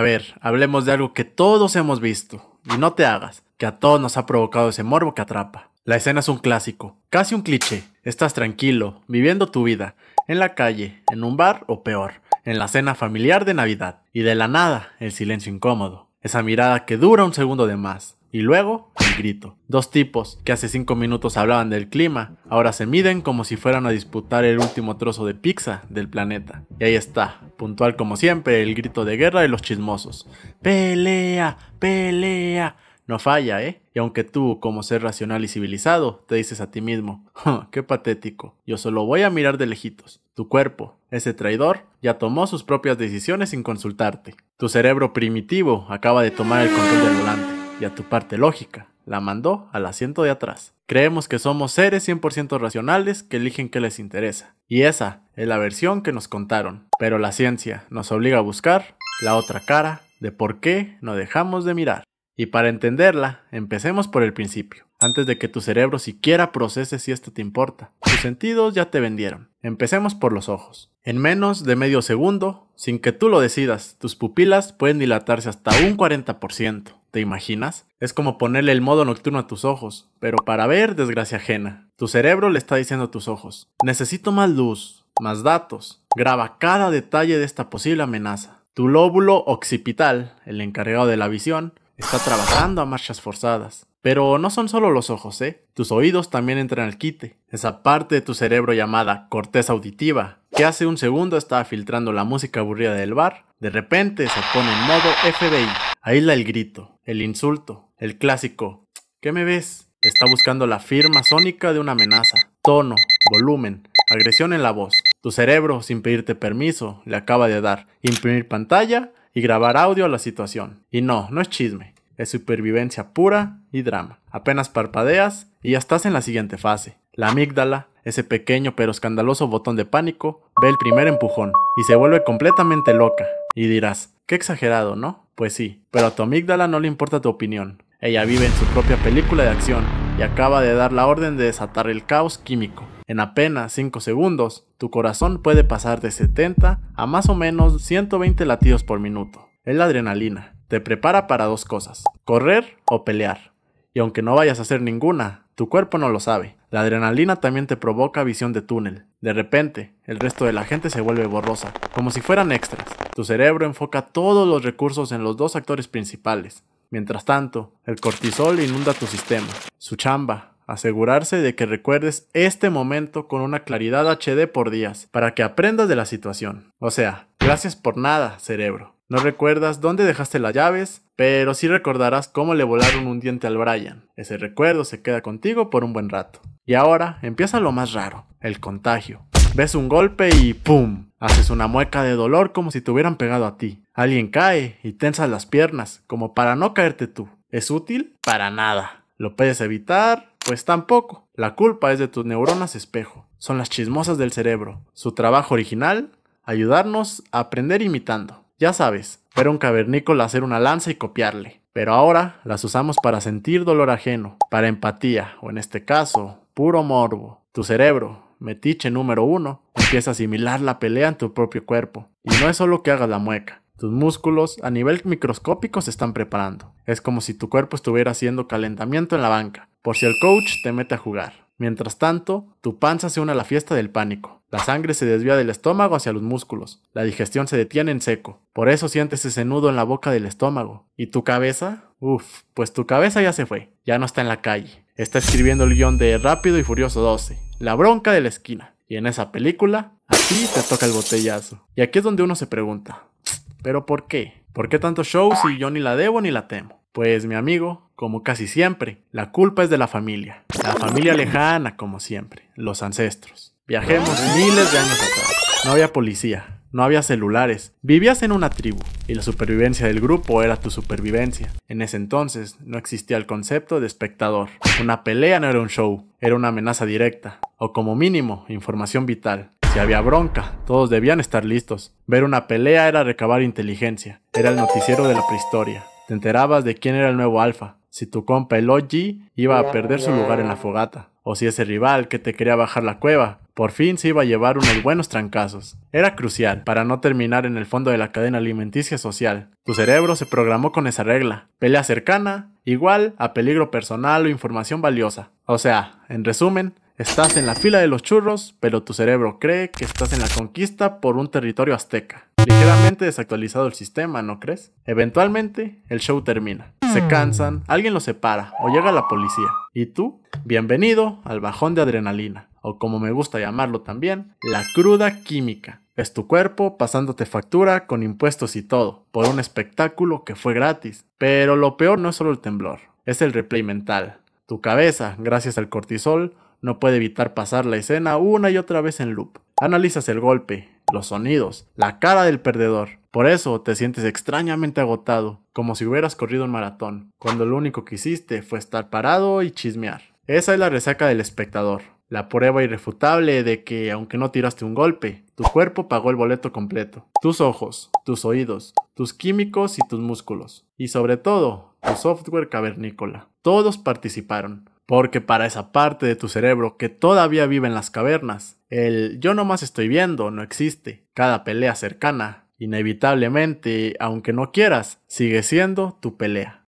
A ver, hablemos de algo que todos hemos visto, y no te hagas, que a todos nos ha provocado ese morbo que atrapa. La escena es un clásico, casi un cliché. Estás tranquilo, viviendo tu vida, en la calle, en un bar o peor, en la cena familiar de Navidad. Y de la nada, el silencio incómodo. Esa mirada que dura un segundo de más, y luego el grito. Dos tipos que hace cinco minutos hablaban del clima, ahora se miden como si fueran a disputar el último trozo de pizza del planeta. Y ahí está, puntual como siempre, el grito de guerra de los chismosos. Pelea, pelea. No falla, ¿eh? Y aunque tú, como ser racional y civilizado, te dices a ti mismo, qué patético, yo solo voy a mirar de lejitos. Tu cuerpo, ese traidor, ya tomó sus propias decisiones sin consultarte. Tu cerebro primitivo acaba de tomar el control del volante y a tu parte lógica. La mandó al asiento de atrás. Creemos que somos seres 100% racionales que eligen qué les interesa. Y esa es la versión que nos contaron. Pero la ciencia nos obliga a buscar la otra cara de por qué no dejamos de mirar. Y para entenderla, empecemos por el principio. Antes de que tu cerebro siquiera procese si esto te importa, tus sentidos ya te vendieron. Empecemos por los ojos. En menos de medio segundo, sin que tú lo decidas, tus pupilas pueden dilatarse hasta un 40%. ¿Te imaginas? Es como ponerle el modo nocturno a tus ojos, pero para ver, desgracia ajena. Tu cerebro le está diciendo a tus ojos, necesito más luz, más datos. Graba cada detalle de esta posible amenaza. Tu lóbulo occipital, el encargado de la visión, está trabajando a marchas forzadas. Pero no son solo los ojos, ¿eh? Tus oídos también entran al quite. Esa parte de tu cerebro llamada corteza auditiva, que hace un segundo estaba filtrando la música aburrida del bar, de repente se pone en modo FBI. Aísla el grito, el insulto, el clásico, ¿qué me ves? Está buscando la firma sónica de una amenaza. Tono, volumen, agresión en la voz. Tu cerebro, sin pedirte permiso, le acaba de dar imprimir pantalla y grabar audio a la situación. Y no, no es chisme, es supervivencia pura y drama. Apenas parpadeas y ya estás en la siguiente fase. La amígdala, ese pequeño pero escandaloso botón de pánico, ve el primer empujón y se vuelve completamente loca. Y dirás, qué exagerado, ¿no? Pues sí, pero a tu amígdala no le importa tu opinión. Ella vive en su propia película de acción y acaba de dar la orden de desatar el caos químico. En apenas 5 segundos, tu corazón puede pasar de 70 a más o menos 120 latidos por minuto. El adrenalina. Te prepara para dos cosas, correr o pelear y aunque no vayas a hacer ninguna, tu cuerpo no lo sabe. La adrenalina también te provoca visión de túnel. De repente, el resto de la gente se vuelve borrosa, como si fueran extras. Tu cerebro enfoca todos los recursos en los dos actores principales. Mientras tanto, el cortisol inunda tu sistema. Su chamba, asegurarse de que recuerdes este momento con una claridad HD por días, para que aprendas de la situación. O sea, gracias por nada, cerebro. No recuerdas dónde dejaste las llaves, pero sí recordarás cómo le volaron un diente al Brian. Ese recuerdo se queda contigo por un buen rato. Y ahora empieza lo más raro, el contagio. Ves un golpe y ¡pum! Haces una mueca de dolor como si te hubieran pegado a ti. Alguien cae y tensas las piernas, como para no caerte tú. ¿Es útil? Para nada. Lo puedes evitar, pues tampoco. La culpa es de tus neuronas espejo. Son las chismosas del cerebro. Su trabajo original, ayudarnos a aprender imitando. Ya sabes, Fuera un cavernícola hacer una lanza y copiarle. Pero ahora las usamos para sentir dolor ajeno, para empatía, o en este caso, puro morbo. Tu cerebro, metiche número uno, empieza a asimilar la pelea en tu propio cuerpo. Y no es solo que hagas la mueca. Tus músculos a nivel microscópico se están preparando. Es como si tu cuerpo estuviera haciendo calentamiento en la banca, por si el coach te mete a jugar. Mientras tanto, tu panza se une a la fiesta del pánico. La sangre se desvía del estómago hacia los músculos. La digestión se detiene en seco. Por eso sientes ese nudo en la boca del estómago. ¿Y tu cabeza? Uf, pues tu cabeza ya se fue. Ya no está en la calle. Está escribiendo el guión de Rápido y Furioso 12. La bronca de la esquina. Y en esa película, a ti te toca el botellazo. Y aquí es donde uno se pregunta, ¿Pero por qué? ¿Por qué tanto show si yo ni la debo ni la temo? Pues mi amigo, como casi siempre, la culpa es de la familia. La familia lejana, como siempre, los ancestros. Viajemos miles de años atrás. No había policía, no había celulares, vivías en una tribu y la supervivencia del grupo era tu supervivencia. En ese entonces no existía el concepto de espectador. Una pelea no era un show, era una amenaza directa, o como mínimo, información vital. Si había bronca, todos debían estar listos. Ver una pelea era recabar inteligencia, era el noticiero de la prehistoria. Te enterabas de quién era el nuevo alfa, si tu compa el OG iba a perder su lugar en la fogata, o si ese rival que te quería bajar la cueva por fin se iba a llevar unos buenos trancazos. Era crucial para no terminar en el fondo de la cadena alimenticia social. Tu cerebro se programó con esa regla. Pelea cercana, igual a peligro personal o información valiosa. O sea, en resumen, Estás en la fila de los churros, pero tu cerebro cree que estás en la conquista por un territorio azteca. Ligeramente desactualizado el sistema, ¿no crees? Eventualmente, el show termina. Se cansan, alguien los separa o llega la policía. ¿Y tú? Bienvenido al bajón de adrenalina, o como me gusta llamarlo también, la cruda química. Es tu cuerpo pasándote factura con impuestos y todo, por un espectáculo que fue gratis. Pero lo peor no es solo el temblor, es el replay mental. Tu cabeza, gracias al cortisol, no puede evitar pasar la escena una y otra vez en loop. Analizas el golpe, los sonidos, la cara del perdedor. Por eso te sientes extrañamente agotado, como si hubieras corrido un maratón, cuando lo único que hiciste fue estar parado y chismear. Esa es la resaca del espectador, la prueba irrefutable de que, aunque no tiraste un golpe, tu cuerpo pagó el boleto completo. Tus ojos, tus oídos, tus químicos y tus músculos. Y sobre todo, tu software cavernícola. Todos participaron. Porque para esa parte de tu cerebro que todavía vive en las cavernas, el yo nomás estoy viendo no existe. Cada pelea cercana, inevitablemente, aunque no quieras, sigue siendo tu pelea.